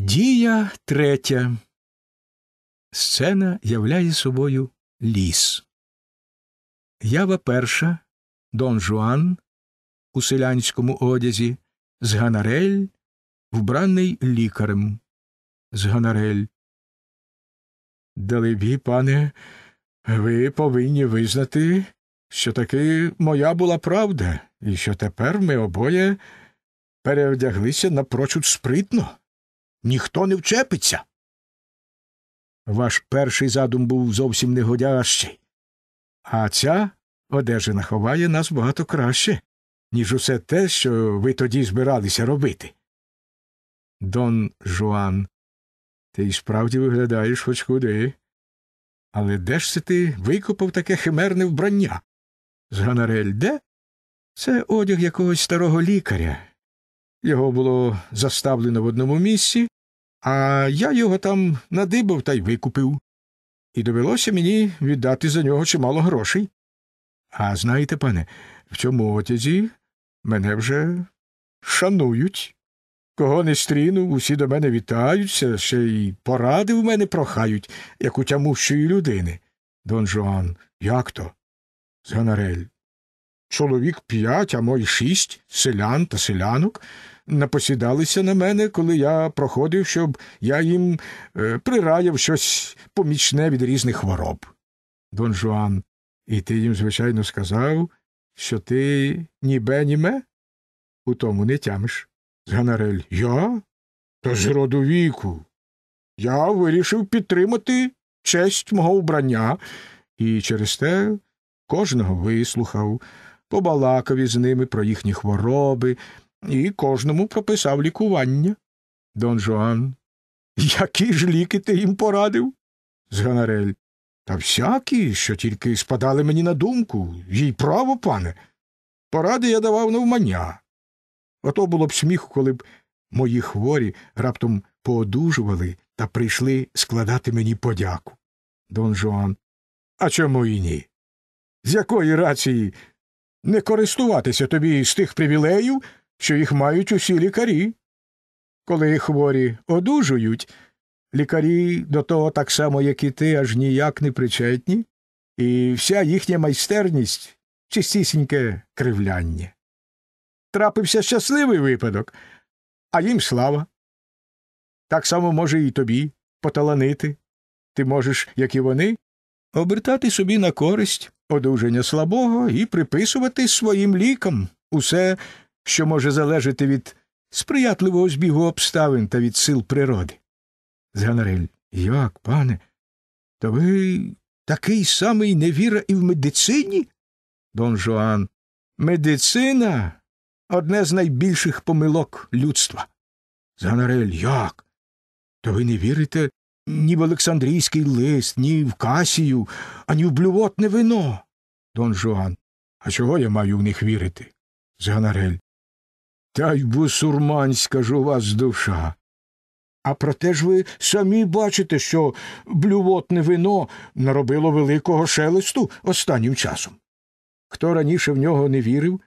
Дія третя. Сцена являє собою ліс. Ява перша Дон Жуан у селянському одязі, з Ганарель, вбраний лікарем. З Ганарель. Далебі, пане, ви повинні визнати, що таки моя була правда, і що тепер ми обоє перевдяглися напрочуд спритно ніхто не вчепиться. Ваш перший задум був зовсім негодящий, а ця одежина ховає нас багато краще, ніж усе те, що ви тоді збиралися робити. Дон Жуан, ти й справді виглядаєш хоч куди. Але де ж це ти викопав таке химерне вбрання? З Ганарель де? Це одяг якогось старого лікаря. Його було заставлено в одному місці, а я його там надибав та й викупив. І довелося мені віддати за нього чимало грошей. А знаєте, пане, в цьому отязі мене вже шанують. Кого не стріну, усі до мене вітаються, ще й поради в мене прохають, як у тямущої людини. Дон Жуан, як то? Зганарель, Чоловік п'ять, а мо шість селян та селянок напосідалися на мене, коли я проходив, щоб я їм е, прираяв щось помічне від різних хвороб. Дон Жуан, і ти їм, звичайно, сказав, що ти ні ме У тому не тямиш. Ганарель. я? Та з роду віку. Я вирішив підтримати честь мого вбрання, і через те кожного вислухав побалакав із ними про їхні хвороби і кожному прописав лікування. Дон Жуан. Які ж ліки ти їм порадив? Зганарель. Та всякі, що тільки спадали мені на думку, їй право, пане. Поради я давав навмання. Ото було б сміху, коли б мої хворі раптом поодужували та прийшли складати мені подяку. Дон Жуан. А чому і ні? З якої рації не користуватися тобі з тих привілеїв, що їх мають усі лікарі. Коли хворі одужують, лікарі до того так само, як і ти, аж ніяк не причетні, і вся їхня майстерність чистісіньке кривляння. Трапився щасливий випадок, а їм слава. Так само може і тобі поталанити. Ти можеш, як і вони, обертати собі на користь одужання слабого і приписувати своїм лікам усе, що може залежати від сприятливого збігу обставин та від сил природи. Зганарель, як, пане, то ви такий самий невіра і в медицині? Дон Жоан. Медицина одне з найбільших помилок людства. Зганарель, як? То ви не вірите ні в Олександрійський лист, ні в Касію, ані в блювотне вино. Дон Жуан. А чого я маю в них вірити? Зганарель. Та й бусурманська ж у вас душа. А проте ж ви самі бачите, що блювотне вино наробило великого шелесту останнім часом. Хто раніше в нього не вірив,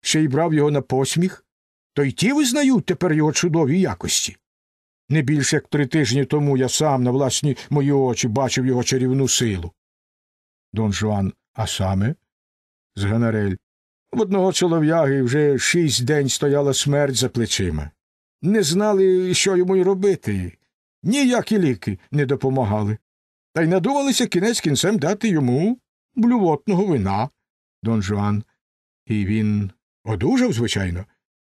ще й брав його на посміх, то й ті визнають тепер його чудові якості. Не більше як три тижні тому я сам на власні мої очі бачив його чарівну силу. Дон Жуан, а саме? З Ганарель. В одного чолов'яги вже шість день стояла смерть за плечима. Не знали, що йому й робити. Ніякі ліки не допомагали. Та й надувалися кінець кінцем дати йому блювотного вина. Дон Жуан. І він одужав, звичайно.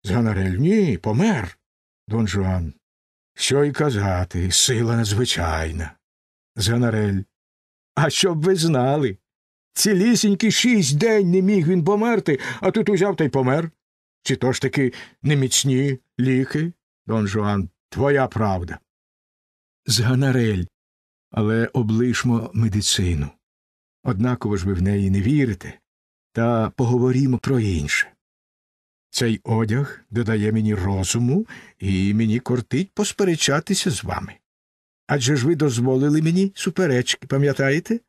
З Ганарель. Ні, помер. Дон Жуан. Що й казати, сила надзвичайна. Занарель. А щоб ви знали. Цілісінькі шість день не міг він померти, а тут узяв та й помер. Чи то ж таки неміцні ліки, Дон Жуан, твоя правда. Зганарель, але облишмо медицину. Однаково ж ви в неї не вірите, та поговорімо про інше. Цей одяг додає мені розуму і мені кортить посперечатися з вами. Адже ж ви дозволили мені суперечки, пам'ятаєте?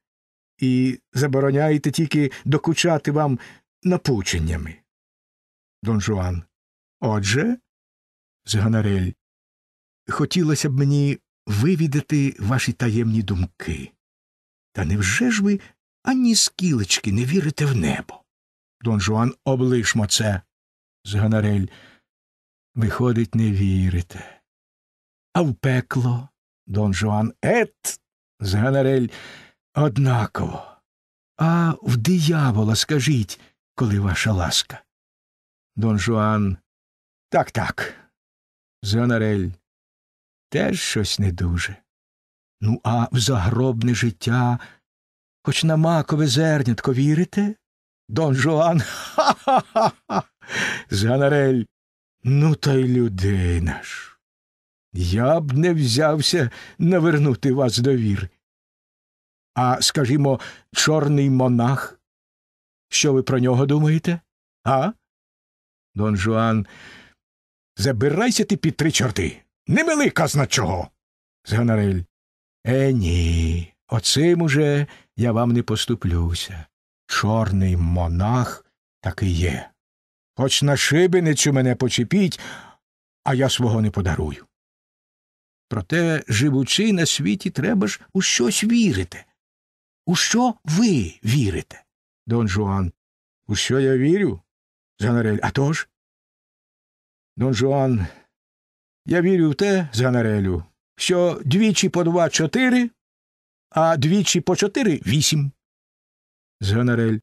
І забороняєте тільки докучати вам напученнями. Дон Жуан. Отже. Зганарель. Хотілося б мені вивідати ваші таємні думки. Та невже ж ви ані скілечки не вірите в небо? Дон Жуан облишмо це з Гонорель. Виходить, не вірите. А в пекло Дон Жуан Ет з Гонорель однаково. А в диявола скажіть, коли ваша ласка. Дон Жуан. Так, так. Зонарель. Теж щось не дуже. Ну, а в загробне життя, хоч на макове зернятко вірите? Дон Жуан. Ха-ха-ха з Ну, та й людина ж. Я б не взявся навернути вас до віри. А, скажімо, чорний монах. Що ви про нього думаєте? А? Дон Жуан. Забирайся ти під три чорти. Не мили казна чого. Зганарель. Е, ні. Оцим уже я вам не поступлюся. Чорний монах таки є. Хоч на шибеницю мене почепіть, а я свого не подарую. Проте, живучи на світі, треба ж у щось вірити. У що ви вірите? Дон Жуан. У що я вірю? Занарель. «А тож?» Дон Жуан. Я вірю в те, Жанарелю, що двічі по два чотири, а двічі по чотири вісім. Жанарель.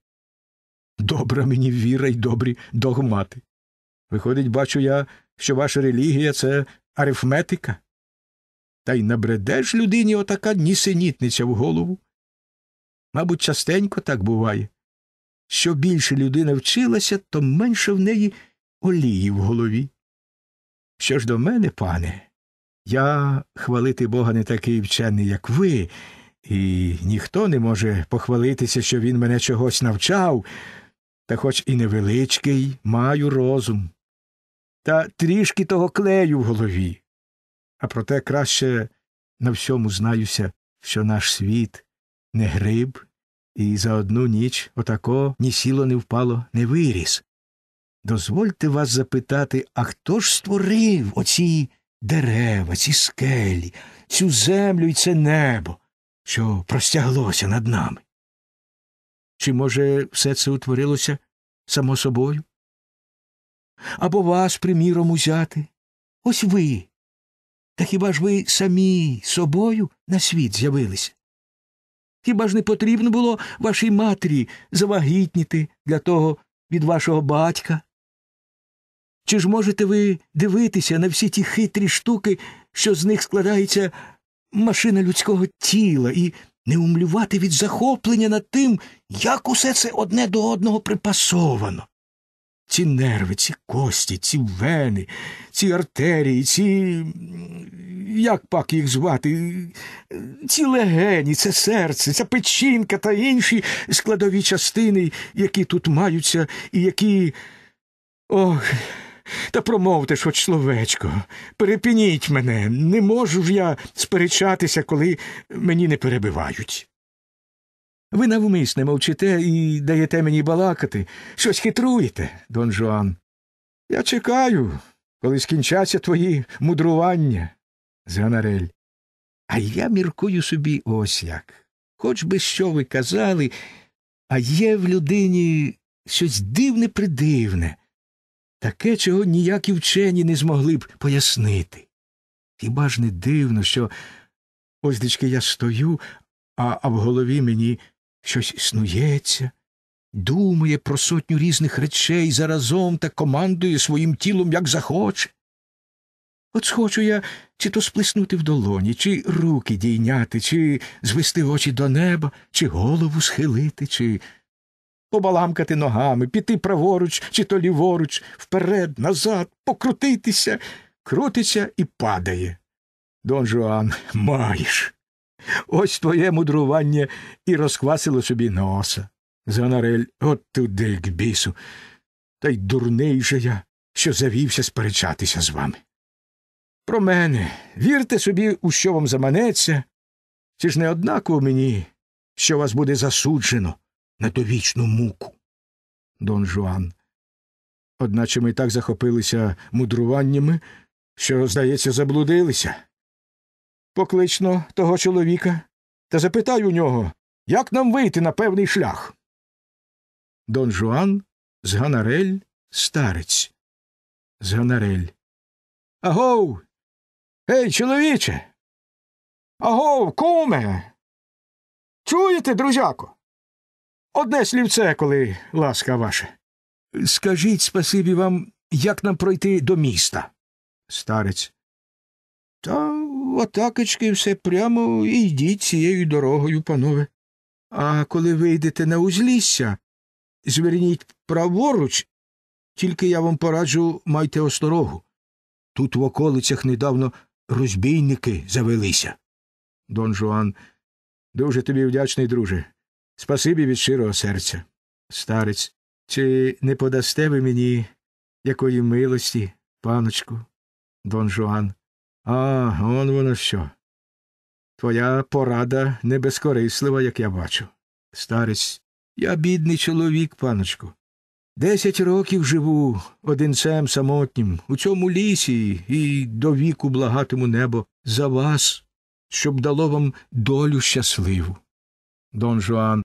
Добра мені віра й добрі догмати. Виходить, бачу я, що ваша релігія це арифметика. Та й набредеш людині отака нісенітниця в голову. Мабуть, частенько так буває. Що більше людина вчилася, то менше в неї олії в голові. Що ж до мене, пане, я хвалити Бога не такий вчений, як ви, і ніхто не може похвалитися, що він мене чогось навчав та, хоч і невеличкий, маю розум, та трішки того клею в голові. А проте краще на всьому знаюся, що наш світ не гриб, і за одну ніч отако ні сіло не впало, не виріс. Дозвольте вас запитати, а хто ж створив оці дерева, ці скелі, цю землю і це небо, що простяглося над нами? Чи, може, все це утворилося само собою? Або вас, приміром, узяти. Ось ви. Та хіба ж ви самі собою на світ з'явилися? Хіба ж не потрібно було вашій матері завагітніти для того від вашого батька? Чи ж можете ви дивитися на всі ті хитрі штуки, що з них складається машина людського тіла і не умлювати від захоплення над тим, як усе це одне до одного припасовано. Ці нерви, ці кості, ці вени, ці артерії, ці. як пак їх звати, ці легені, це серце, ця печінка та інші складові частини, які тут маються і які. Ох. Та промовте ж хоч словечко, перепініть мене. Не можу ж я сперечатися, коли мені не перебивають. Ви навмисне мовчите і даєте мені балакати, щось хитруєте, дон Жуан. Я чекаю, коли скінчаться твої мудрування. Зганарель. А я міркую собі ось як. Хоч би що ви казали, а є в людині щось дивне придивне таке, чого ніякі вчені не змогли б пояснити. Хіба ж не дивно, що ось дички я стою, а, а в голові мені щось існується, думає про сотню різних речей заразом та командує своїм тілом, як захоче. От схочу я чи то сплеснути в долоні, чи руки дійняти, чи звести очі до неба, чи голову схилити, чи побаламкати ногами, піти праворуч чи то ліворуч, вперед, назад, покрутитися, крутиться і падає. Дон Жуан, маєш. Ось твоє мудрування і розквасило собі носа. Занарель, от туди, к бісу. Та й дурний же я, що завівся сперечатися з вами. Про мене, вірте собі, у що вам заманеться, чи ж не однаково мені, що вас буде засуджено, на вічну муку. Дон Жуан. Одначе ми так захопилися мудруваннями, що, здається, заблудилися. Поклично того чоловіка та запитай у нього, як нам вийти на певний шлях. Дон Жуан зганарель старець. Зганарель. Агов. Гей, чоловіче. Агов, куме. Чуєте, друзяко? Одне слівце, коли ласка ваша. Скажіть спасибі вам, як нам пройти до міста? Старець. Та отакечки все прямо і йдіть цією дорогою, панове. А коли вийдете на узлісся, зверніть праворуч, тільки я вам пораджу майте осторогу. Тут в околицях недавно розбійники завелися. Дон Жуан. Дуже тобі вдячний, друже. Спасибі від щирого серця. Старець, чи не подасте ви мені якої милості, паночку, Дон Жуан? А, он воно що. Твоя порада не безкорислива, як я бачу. Старець, я бідний чоловік, паночку. Десять років живу одинцем самотнім, у цьому лісі і до віку благатиму небо за вас, щоб дало вам долю щасливу. Дон Жуан,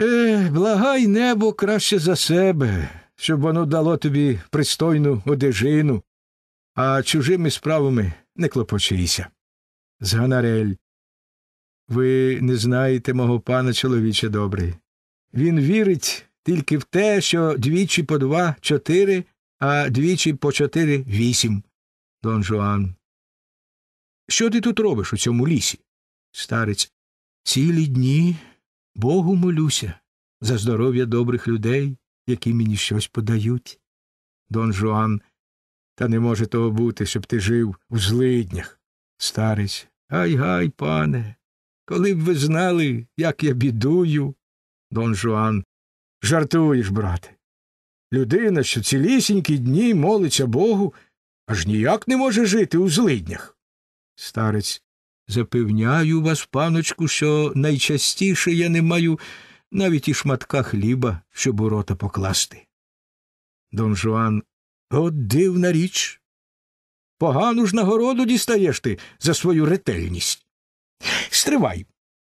Е, благай небо краще за себе, щоб воно дало тобі пристойну одежину, а чужими справами не клопочися. Зганарель. Ви не знаєте мого пана чоловіче добрий. Він вірить тільки в те, що двічі по два чотири, а двічі по чотири вісім. Дон Жуан. Що ти тут робиш у цьому лісі? Старець. Цілі дні Богу молюся за здоров'я добрих людей, які мені щось подають. Дон Жуан, та не може того бути, щоб ти жив у злиднях. Старець. гай гай, пане. Коли б ви знали, як я бідую. Дон Жуан. Жартуєш, брате. Людина, що цілісінькі дні молиться Богу, аж ніяк не може жити у злиднях. Старець. Запевняю вас, паночку, що найчастіше я не маю навіть і шматка хліба, щоб у рота покласти. Дон Жуан, от дивна річ. Погану ж нагороду дістаєш ти за свою ретельність. Стривай.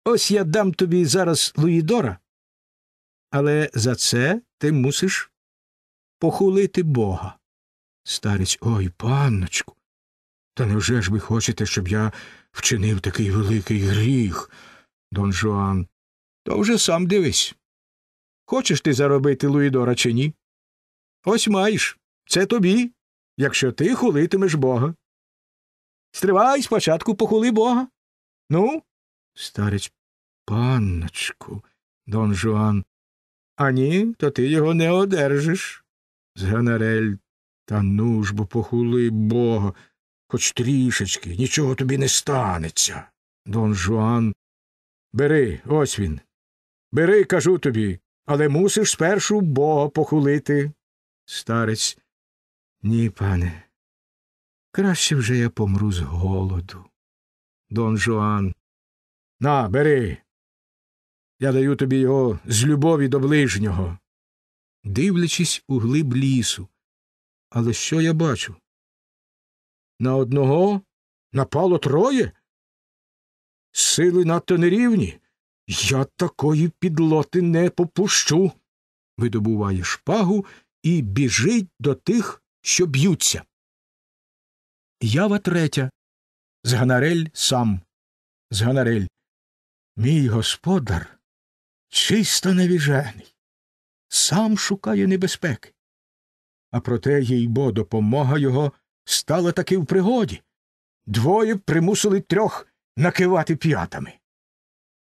Ось я дам тобі зараз Луїдора, але за це ти мусиш похулити бога. Старець, ой, панночку, та невже ж ви хочете, щоб я вчинив такий великий гріх, Дон Жуан? То вже сам дивись. Хочеш ти заробити Луїдора чи ні? Ось маєш. Це тобі, якщо ти хулитимеш бога. Стривай спочатку похули бога. Ну? Старець, панночку, Дон Жуан. А ні, то ти його не одержиш. Зганарель, та ну ж бо похули бога хоч трішечки, нічого тобі не станеться. Дон Жуан. Бери, ось він. Бери, кажу тобі, але мусиш спершу бога похулити. Старець. Ні, пане. Краще вже я помру з голоду. Дон Жуан. На, бери. Я даю тобі його з любові до ближнього. Дивлячись у глиб лісу. Але що я бачу? На одного напало троє. Сили надто нерівні. Я такої підлоти не попущу. Видобуває шпагу і біжить до тих, що б'ються. Ява третя. Зганарель сам. Зганарель. Мій господар чисто невіжений. Сам шукає небезпеки. А проте їй бо допомога його стала таки в пригоді. Двоє примусили трьох накивати п'ятами.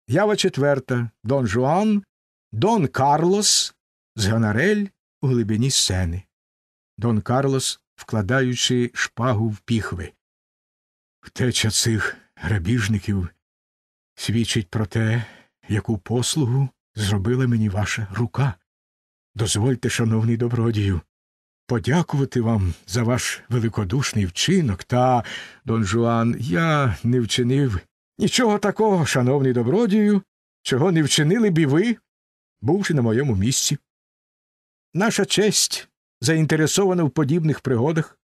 Ява четверта Дон Жуан, Дон Карлос з Ганарель у глибині сцени. Дон Карлос, вкладаючи шпагу в піхви. Втеча цих грабіжників свідчить про те, яку послугу зробила мені ваша рука. Дозвольте, шановний добродію, подякувати вам за ваш великодушний вчинок, та, Дон Жуан, я не вчинив нічого такого, шановний добродію, чого не вчинили б і ви, бувши на моєму місці. Наша честь заінтересована в подібних пригодах,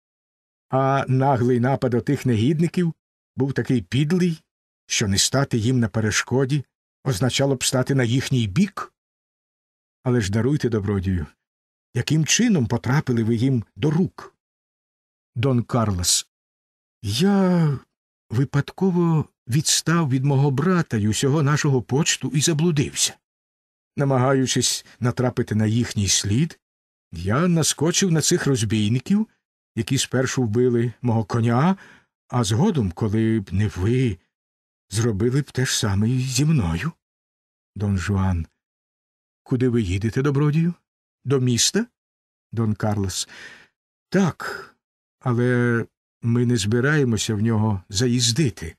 а наглий напад отих негідників був такий підлий, що не стати їм на перешкоді означало б стати на їхній бік. Але ж даруйте добродію яким чином потрапили ви їм до рук? Дон Карлос. Я випадково відстав від мого брата й усього нашого почту і заблудився. Намагаючись натрапити на їхній слід, я наскочив на цих розбійників, які спершу вбили мого коня, а згодом, коли б не ви, зробили б те ж саме і зі мною. Дон Жуан. Куди ви їдете, добродію? До міста? Дон Карлос. Так, але ми не збираємося в нього заїздити.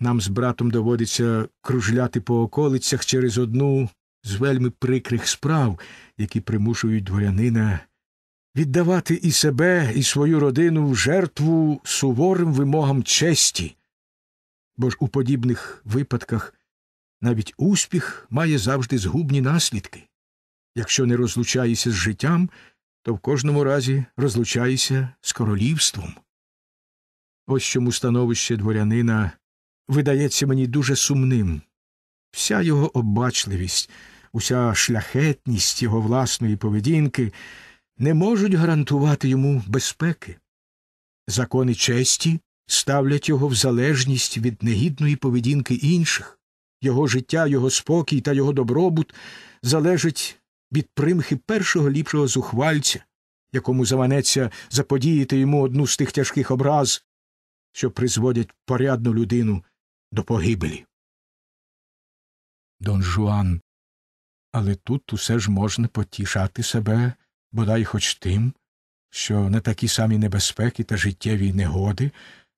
Нам з братом доводиться кружляти по околицях через одну з вельми прикрих справ, які примушують дворянина віддавати і себе, і свою родину в жертву суворим вимогам честі, бо ж у подібних випадках навіть успіх має завжди згубні наслідки. Якщо не розлучаєшся з життям, то в кожному разі розлучаєшся з королівством. Ось чому становище дворянина видається мені дуже сумним. Вся його обачливість, уся шляхетність його власної поведінки не можуть гарантувати йому безпеки. Закони честі ставлять його в залежність від негідної поведінки інших, його життя, його спокій та його добробут залежать від примхи першого ліпшого зухвальця, якому заманеться заподіяти йому одну з тих тяжких образ, що призводять порядну людину до погибелі. Дон Жуан. Але тут усе ж можна потішати себе, бодай хоч тим, що на такі самі небезпеки та життєві негоди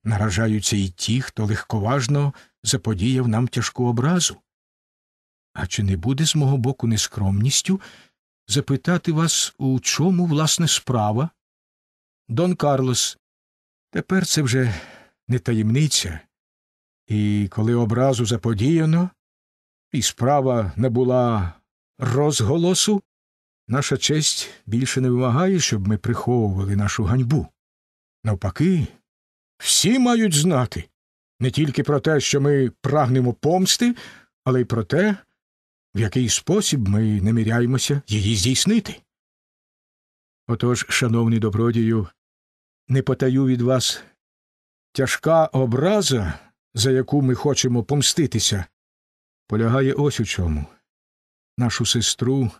наражаються і ті, хто легковажно заподіяв нам тяжку образу. А чи не буде з мого боку нескромністю, запитати вас, у чому власне справа? Дон Карлос, тепер це вже не таємниця, і коли образу заподіяно, і справа набула розголосу, наша честь більше не вимагає, щоб ми приховували нашу ганьбу. Навпаки, всі мають знати не тільки про те, що ми прагнемо помсти, але й про те, в який спосіб ми наміряємося її здійснити. Отож, шановний добродію, не потаю від вас тяжка образа, за яку ми хочемо помститися, полягає ось у чому. Нашу сестру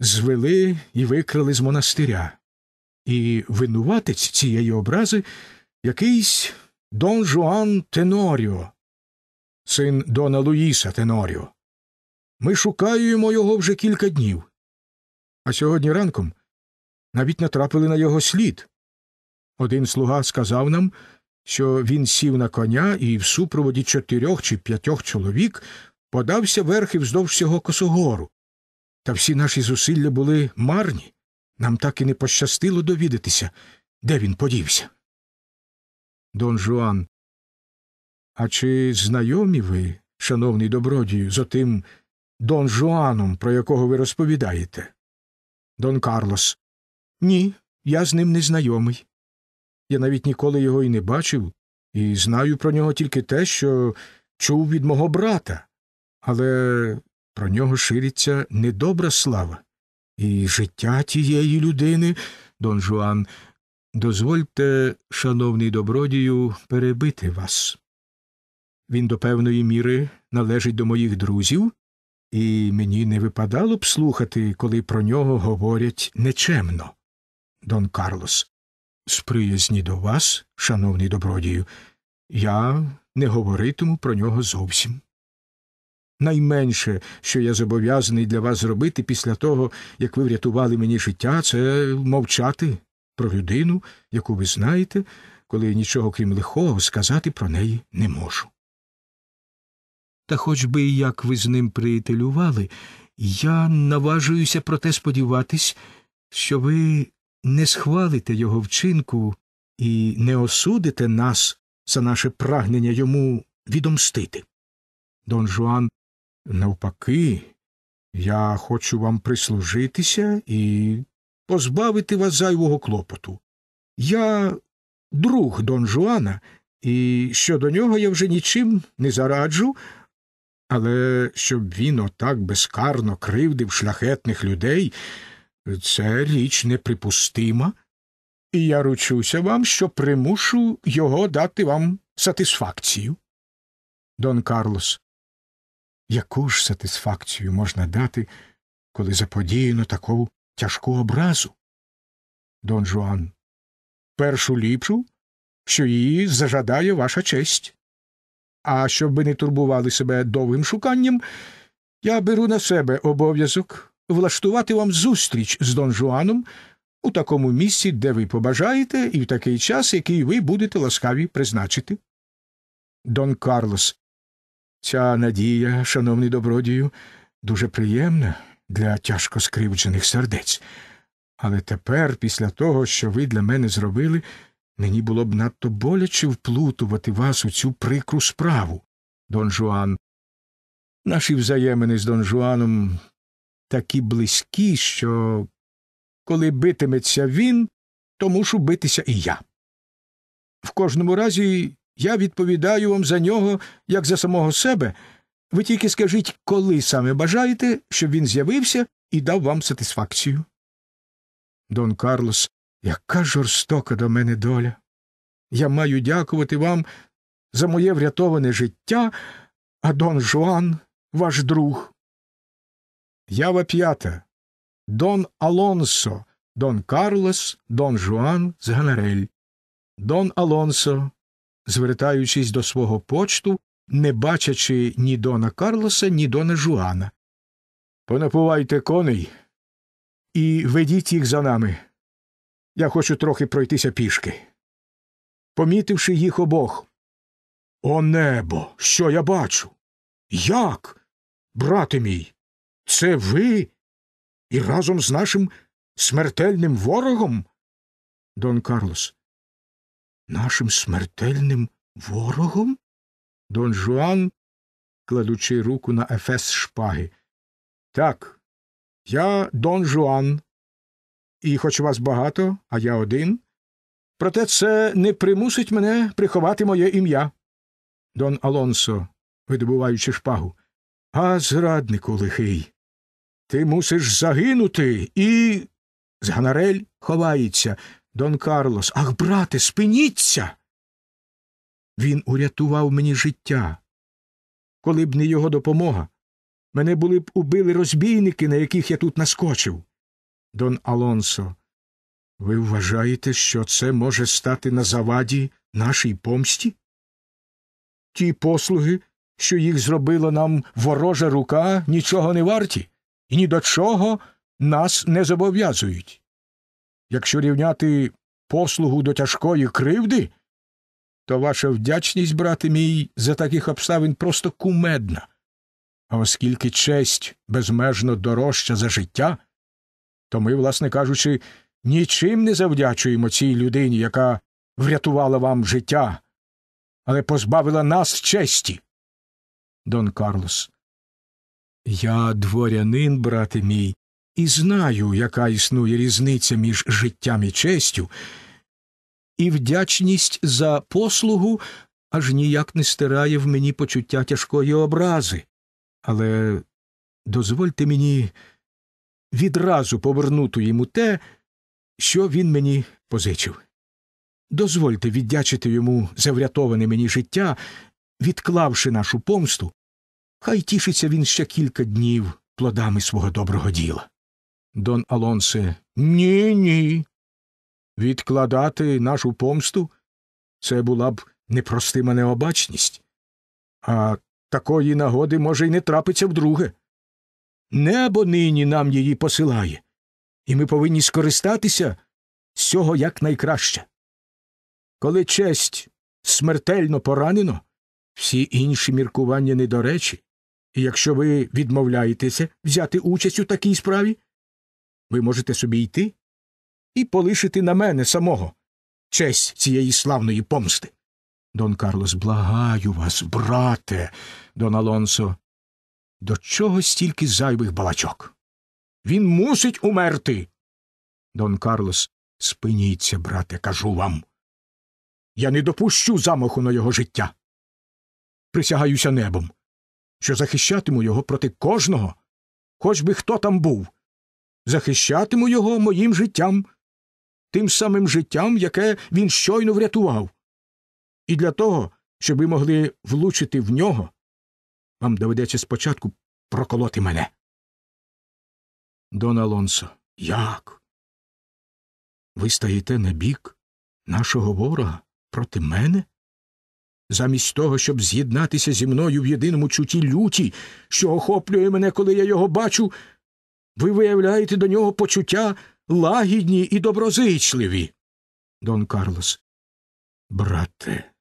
звели і викрали з монастиря, і винуватець цієї образи якийсь Дон Жуан Теноріо, син Дона Луїса Теноріо. Ми шукаємо його вже кілька днів. А сьогодні ранком навіть натрапили на його слід. Один слуга сказав нам, що він сів на коня і в супроводі чотирьох чи п'ятьох чоловік подався верхи вздовж всього косогору. Та всі наші зусилля були марні. Нам так і не пощастило довідатися, де він подівся. Дон Жуан. А чи знайомі ви, шановний добродію, з отим Дон Жуаном, про якого ви розповідаєте? Дон Карлос. Ні, я з ним не знайомий. Я навіть ніколи його і не бачив, і знаю про нього тільки те, що чув від мого брата, але про нього шириться недобра слава. І життя тієї людини, Дон Жуан, дозвольте, шановний добродію, перебити вас. Він до певної міри належить до моїх друзів, і мені не випадало б слухати, коли про нього говорять нечемно. Дон Карлос. З приязні до вас, шановний добродію, я не говоритиму про нього зовсім. Найменше, що я зобов'язаний для вас зробити після того, як ви врятували мені життя, це мовчати про людину, яку ви знаєте, коли нічого крім лихого сказати про неї не можу. Та хоч би і як ви з ним приятелювали, я наважуюся проте сподіватись, що ви не схвалите його вчинку і не осудите нас за наше прагнення йому відомстити. Дон Жуан, навпаки, я хочу вам прислужитися і позбавити вас зайвого клопоту. Я друг Дон Жуана, і щодо нього я вже нічим не зараджу. Але щоб він отак безкарно кривдив шляхетних людей, це річ неприпустима, і я ручуся вам, що примушу його дати вам сатисфакцію. Дон Карлос. Яку ж сатисфакцію можна дати, коли заподіяно таку тяжку образу? Дон Жуан. Першу ліпшу, що її зажадає ваша честь. А щоб ви не турбували себе довгим шуканням, я беру на себе обов'язок влаштувати вам зустріч з Дон Жуаном у такому місці, де ви побажаєте, і в такий час, який ви будете ласкаві призначити. Дон Карлос. Ця надія, шановний добродію, дуже приємна для тяжко скривджених сердець. Але тепер, після того, що ви для мене зробили, Мені було б надто боляче вплутувати вас у цю прикру справу, Дон Жуан. Наші взаємини з Дон Жуаном такі близькі, що коли битиметься він, то мушу битися і я. В кожному разі я відповідаю вам за нього, як за самого себе. Ви тільки скажіть, коли саме бажаєте, щоб він з'явився і дав вам сатисфакцію. Дон Карлос яка жорстока до мене доля. Я маю дякувати вам за моє врятоване життя, а Дон Жуан ваш друг. Ява п'ята. Дон Алонсо, Дон Карлос, Дон Жуан з Ганарель. Дон Алонсо, звертаючись до свого почту, не бачачи ні Дона Карлоса, ні Дона Жуана. Понапувайте коней і ведіть їх за нами. Я хочу трохи пройтися пішки. Помітивши їх обох. О небо! Що я бачу? Як, брате мій, це ви і разом з нашим смертельним ворогом? Дон Карлос. Нашим смертельним ворогом? Дон Жуан, кладучи руку на ефес шпаги. Так, я дон Жуан, і хоч вас багато, а я один, проте це не примусить мене приховати моє ім'я. Дон Алонсо, видобуваючи шпагу, а, зраднику лихий, ти мусиш загинути і. Зганарель ховається. Дон Карлос. Ах, брате, спиніться. Він урятував мені життя. Коли б не його допомога, мене були б убили розбійники, на яких я тут наскочив. Дон Алонсо, ви вважаєте, що це може стати на заваді нашій помсті? Ті послуги, що їх зробила нам ворожа рука, нічого не варті, і ні до чого нас не зобов'язують. Якщо рівняти послугу до тяжкої кривди, то ваша вдячність, брате мій, за таких обставин просто кумедна. А оскільки честь безмежно дорожча за життя, то ми, власне кажучи, нічим не завдячуємо цій людині, яка врятувала вам життя, але позбавила нас честі. Дон Карлос. Я дворянин, брате мій, і знаю, яка існує різниця між життям і честю, і вдячність за послугу аж ніяк не стирає в мені почуття тяжкої образи. Але дозвольте мені відразу повернути йому те, що він мені позичив. Дозвольте віддячити йому за врятоване мені життя, відклавши нашу помсту, хай тішиться він ще кілька днів плодами свого доброго діла. Дон Алонсе, ні, ні. Відкладати нашу помсту це була б непростима необачність, а такої нагоди може й не трапиться вдруге. Небо нині нам її посилає, і ми повинні скористатися з цього якнайкраще. Коли честь смертельно поранено, всі інші міркування недоречі, і якщо ви відмовляєтеся взяти участь у такій справі, ви можете собі йти і полишити на мене самого честь цієї славної помсти. Дон Карлос, благаю вас, брате, Дон Алонсо, до чого стільки зайвих балачок? Він мусить умерти. Дон Карлос, спиніться, брате, кажу вам. Я не допущу замаху на його життя. Присягаюся небом, що захищатиму його проти кожного, хоч би хто там був. Захищатиму його моїм життям, тим самим життям, яке він щойно врятував. І для того, щоб ви могли влучити в нього, вам доведеться спочатку проколоти мене. Дон Алонсо, як? Ви стаєте на бік нашого ворога проти мене? Замість того, щоб з'єднатися зі мною в єдиному чутті люті, що охоплює мене, коли я його бачу, ви виявляєте до нього почуття лагідні і доброзичливі. Дон Карлос. Брате,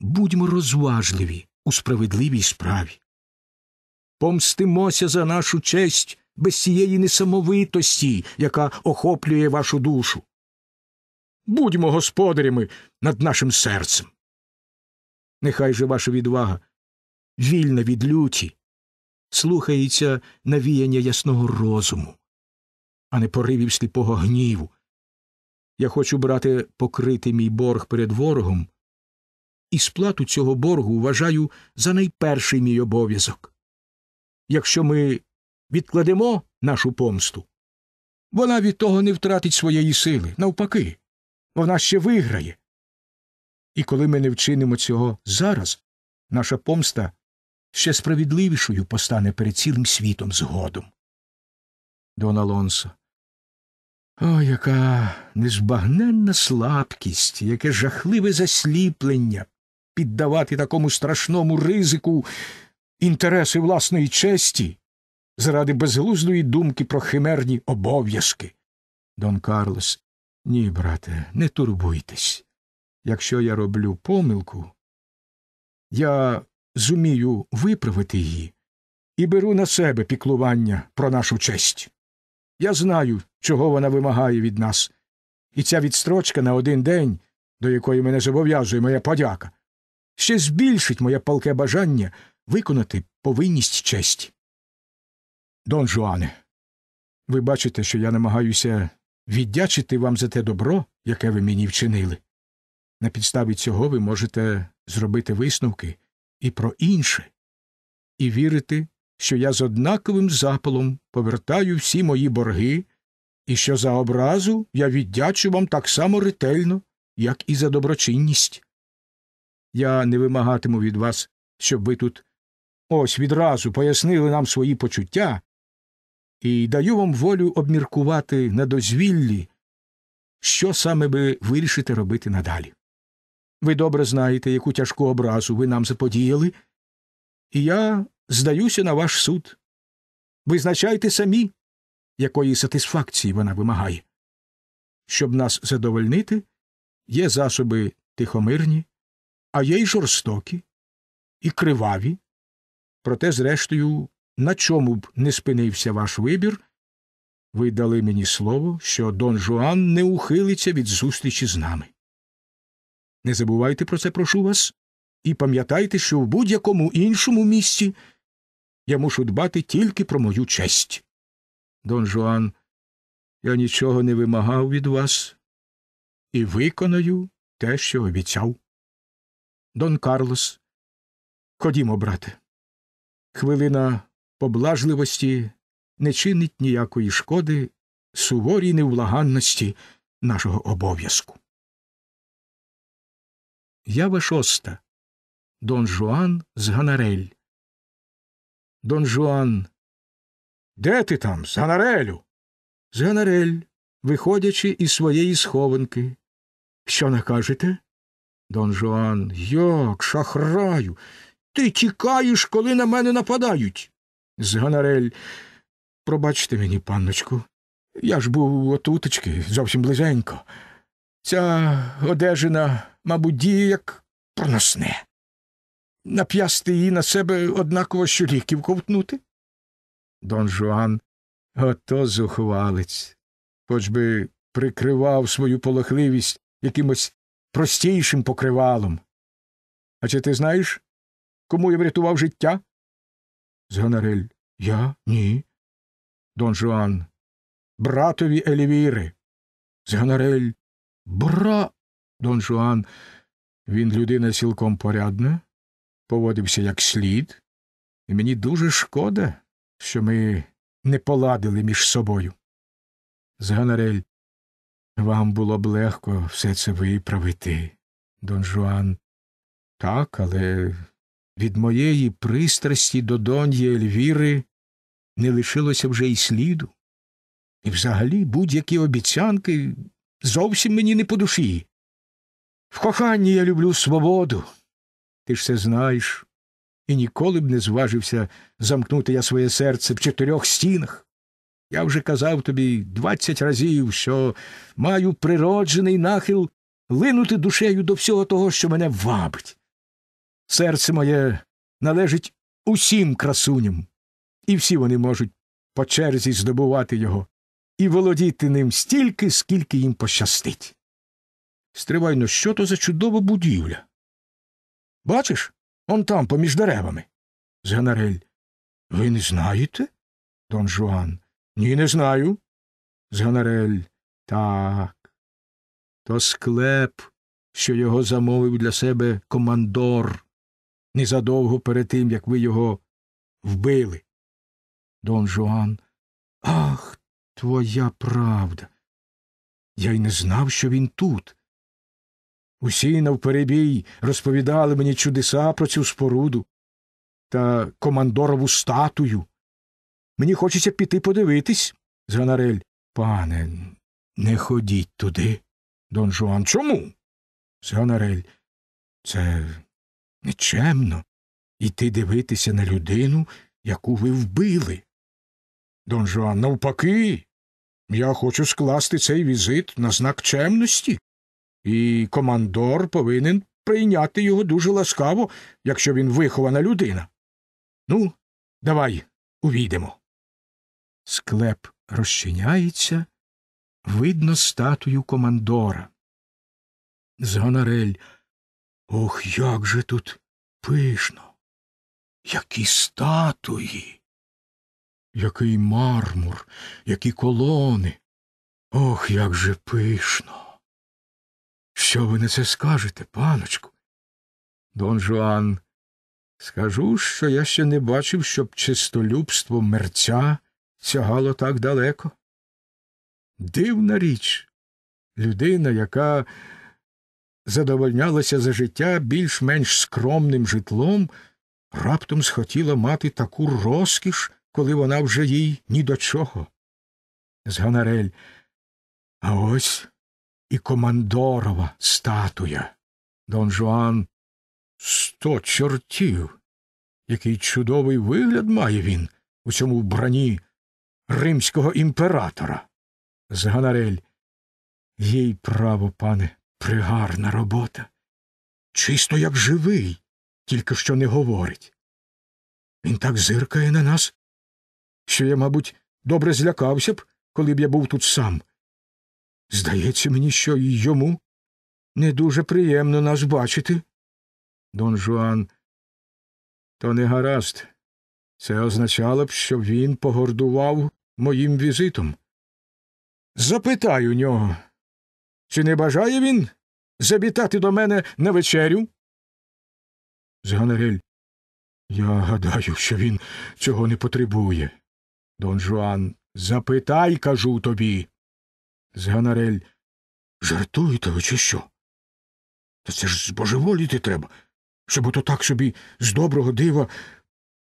будьмо розважливі у справедливій справі. Помстимося за нашу честь без цієї несамовитості, яка охоплює вашу душу. Будьмо господарями над нашим серцем. Нехай же ваша відвага, вільна від люті, слухається навіяння ясного розуму, а не поривів сліпого гніву. Я хочу брати покрити мій борг перед ворогом і сплату цього боргу вважаю за найперший мій обов'язок. Якщо ми відкладемо нашу помсту, вона від того не втратить своєї сили, навпаки, вона ще виграє. І коли ми не вчинимо цього зараз, наша помста ще справедливішою постане перед цілим світом згодом. Дон Алонсо. О, яка незбагненна слабкість, яке жахливе засліплення, піддавати такому страшному ризику інтереси власної честі заради безглуздої думки про химерні обов'язки. Дон Карлос, ні, брате, не турбуйтесь. Якщо я роблю помилку, я зумію виправити її і беру на себе піклування про нашу честь. Я знаю, чого вона вимагає від нас, і ця відстрочка на один день, до якої мене зобов'язує моя подяка, ще збільшить моє палке бажання виконати повинність честі. Дон Жуане, ви бачите, що я намагаюся віддячити вам за те добро, яке ви мені вчинили. На підставі цього ви можете зробити висновки і про інше, і вірити, що я з однаковим запалом повертаю всі мої борги, і що за образу я віддячу вам так само ретельно, як і за доброчинність. Я не вимагатиму від вас, щоб ви тут ось відразу пояснили нам свої почуття, і даю вам волю обміркувати на дозвіллі, що саме ви вирішите робити надалі. Ви добре знаєте, яку тяжку образу ви нам заподіяли, і я здаюся на ваш суд. Визначайте самі, якої сатисфакції вона вимагає. Щоб нас задовольнити, є засоби тихомирні, а є й жорстокі, і криваві. Проте, зрештою, на чому б не спинився ваш вибір, ви дали мені слово, що Дон Жуан не ухилиться від зустрічі з нами. Не забувайте про це, прошу вас, і пам'ятайте, що в будь-якому іншому місці я мушу дбати тільки про мою честь. Дон Жуан, я нічого не вимагав від вас і виконаю те, що обіцяв. Дон Карлос. Ходімо, брате. Хвилина поблажливості не чинить ніякої шкоди суворій невлаганності нашого обов'язку. Ява шоста. Дон Жуан з Ганарель. Дон Жуан. Де ти там? З Ганарелю? З Ганарель, виходячи із своєї схованки. Що накажете? Дон Жуан, як, шахраю, ти тікаєш, коли на мене нападають. Зганарель, пробачте мені, панночку, я ж був отутечки, зовсім близенько. Ця одежина, мабуть, діє як проносне. Нап'ясти її на себе однаково, що ліків ковтнути. Дон Жуан ото зухвалець, хоч би прикривав свою полохливість якимось простішим покривалом. А чи ти знаєш, кому я врятував життя? Зганарель. Я? Ні. Дон Жуан. Братові Елівіри. Зганарель. Бра. Дон Жуан. Він людина цілком порядна, поводився як слід, і мені дуже шкода, що ми не поладили між собою. Зганарель. Вам було б легко все це виправити, Дон Жуан. Так, але від моєї пристрасті до доньї Ельвіри не лишилося вже й сліду. І взагалі будь-які обіцянки зовсім мені не по душі. В коханні я люблю свободу. Ти ж це знаєш, і ніколи б не зважився замкнути я своє серце в чотирьох стінах. Я вже казав тобі двадцять разів, що маю природжений нахил линути душею до всього того, що мене вабить. Серце моє належить усім красуням, і всі вони можуть по черзі здобувати його і володіти ним стільки, скільки їм пощастить. Стривайно, що то за чудова будівля? Бачиш, он там, поміж деревами. Зганарель. Ви не знаєте? Дон Жуан. Ні, не знаю. Зганарель. Так. То склеп, що його замовив для себе командор незадовго перед тим, як ви його вбили. Дон Жуан. Ах, твоя правда. Я й не знав, що він тут. Усі навперебій розповідали мені чудеса про цю споруду та командорову статую. Мені хочеться піти подивитись. Зганарель. Пане, не ходіть туди. Дон Жуан. Чому? Зганарель. Це нечемно. Іти дивитися на людину, яку ви вбили. Дон Жуан. Навпаки. Я хочу скласти цей візит на знак чемності, і командор повинен прийняти його дуже ласкаво, якщо він вихована людина. Ну, давай увійдемо. Склеп розчиняється, видно статую командора. Згонарель. Ох, як же тут пишно! Які статуї, який мармур, які колони. Ох, як же пишно. Що ви на це скажете, паночку? Дон Жуан, скажу, що я ще не бачив, щоб чистолюбство мерця сягало так далеко. Дивна річ людина, яка задовольнялася за життя більш-менш скромним житлом, раптом схотіла мати таку розкіш, коли вона вже їй ні до чого. Зганарель. А ось і Командорова статуя. Дон Жуан сто чортів. Який чудовий вигляд має він у цьому вбранні римського імператора. Зганарель. Їй право, пане, пригарна робота. Чисто як живий, тільки що не говорить. Він так зиркає на нас, що я, мабуть, добре злякався б, коли б я був тут сам. Здається мені, що і йому не дуже приємно нас бачити. Дон Жуан. То не гаразд. Це означало б, що він погордував моїм візитом. Запитаю нього, чи не бажає він забітати до мене на вечерю? Зганарель. Я гадаю, що він цього не потребує. Дон Жуан. Запитай, кажу тобі. Зганарель. Жартуєте ви, чи що? Та це ж збожеволіти треба, щоб ото так собі з доброго дива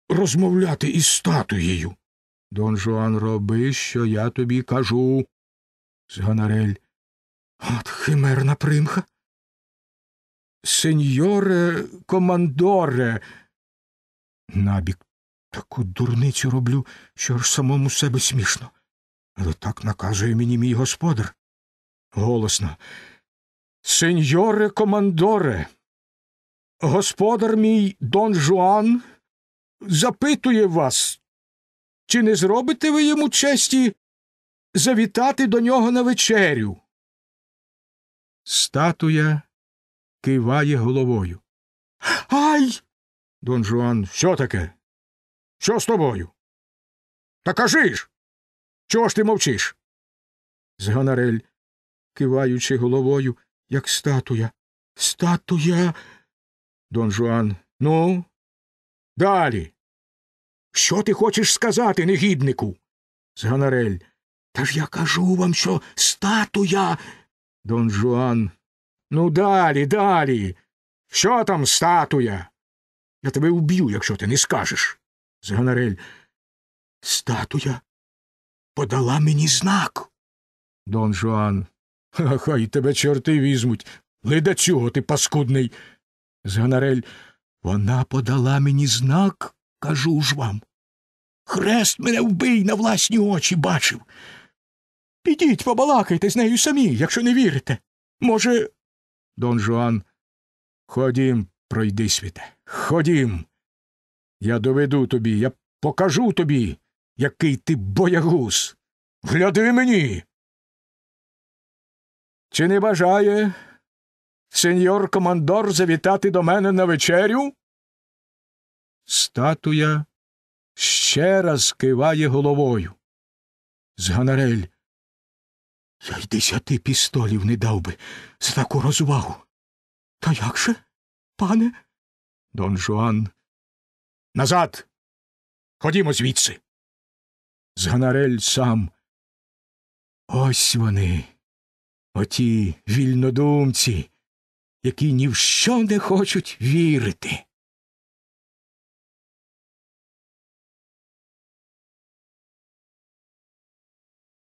розмовляти із статуєю. Дон Жуан, роби, що я тобі кажу. Зганарель. От химерна примха. Сеньоре командоре. Набік таку дурницю роблю, що ж самому себе смішно. Але так наказує мені мій господар. Голосно. Сеньоре командоре. Господар мій Дон Жуан запитує вас, чи не зробите ви йому честі завітати до нього на вечерю? Статуя киває головою. Ай. Дон Жуан, що таке? Що з тобою? Та кажи ж. Чого ж ти мовчиш? Зганарель, киваючи головою, як статуя. Статуя. Дон Жуан. Ну, далі. Що ти хочеш сказати, негіднику? Зганарель. Та ж я кажу вам, що статуя. Дон Жуан. Ну, далі, далі. Що там статуя? Я тебе вб'ю, якщо ти не скажеш. Зганарель. Статуя подала мені знак. Дон Жуан. Ха, хай тебе чорти візьмуть. Ледацюго ти паскудний. Зганарель. Вона подала мені знак, Кажу ж вам. Хрест мене вбий на власні очі бачив. Підіть, побалакайте з нею самі, якщо не вірите. Може. Дон Жуан. Ходім, пройди світе. Ходім. Я доведу тобі, я покажу тобі, який ти боягуз. Гляди мені. Чи не бажає сеньор командор завітати до мене на вечерю? Статуя ще раз киває головою. Зганарель. Я й десяти пістолів не дав би за таку розвагу. Та як же, пане? Дон Жуан. Назад. Ходімо звідси. Зганарель сам. Ось вони, оті вільнодумці, які ні в що не хочуть вірити.